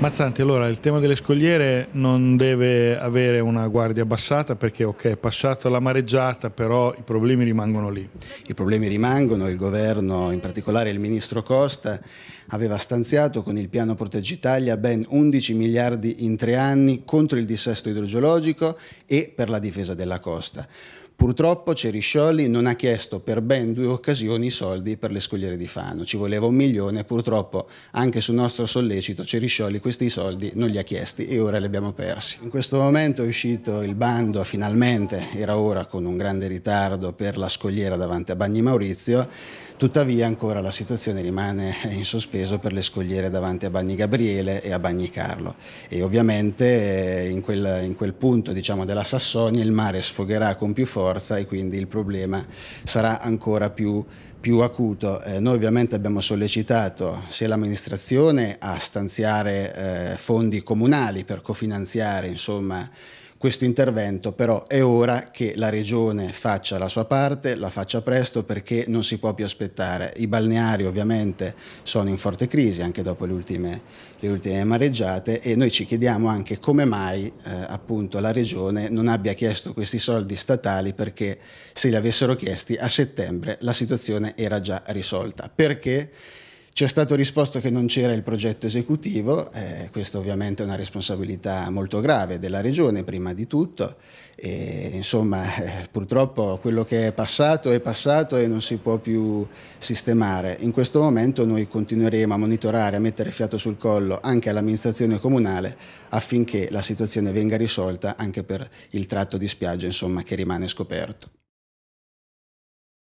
Mazzanti, allora il tema delle scogliere non deve avere una guardia abbassata perché ok, è passata la mareggiata, però i problemi rimangono lì. I problemi rimangono, il governo, in particolare il ministro Costa, aveva stanziato con il piano Proteggi Italia ben 11 miliardi in tre anni contro il dissesto idrogeologico e per la difesa della costa. Purtroppo Cerisciolli non ha chiesto per ben due occasioni i soldi per le scogliere di Fano, ci voleva un milione, purtroppo anche su nostro sollecito Cerisciolli questi soldi non li ha chiesti e ora li abbiamo persi. In questo momento è uscito il bando, finalmente, era ora con un grande ritardo per la scogliera davanti a Bagni Maurizio, tuttavia ancora la situazione rimane in sospeso per le scogliere davanti a Bagni Gabriele e a Bagni Carlo e ovviamente eh, in quel, in quel punto diciamo, della Sassonia il mare sfogherà con più forza forza e quindi il problema sarà ancora più, più acuto. Eh, noi ovviamente abbiamo sollecitato sia l'amministrazione a stanziare eh, fondi comunali per cofinanziare insomma, questo intervento, però è ora che la Regione faccia la sua parte, la faccia presto perché non si può più aspettare. I balneari ovviamente sono in forte crisi anche dopo le ultime, le ultime mareggiate e noi ci chiediamo anche come mai eh, appunto la Regione non abbia chiesto questi soldi statali perché se li avessero chiesti a settembre la situazione era già risolta. Perché? Ci è stato risposto che non c'era il progetto esecutivo, eh, questa ovviamente è una responsabilità molto grave della Regione prima di tutto, e, insomma eh, purtroppo quello che è passato è passato e non si può più sistemare. In questo momento noi continueremo a monitorare, a mettere fiato sul collo anche all'amministrazione comunale affinché la situazione venga risolta anche per il tratto di spiaggia insomma, che rimane scoperto.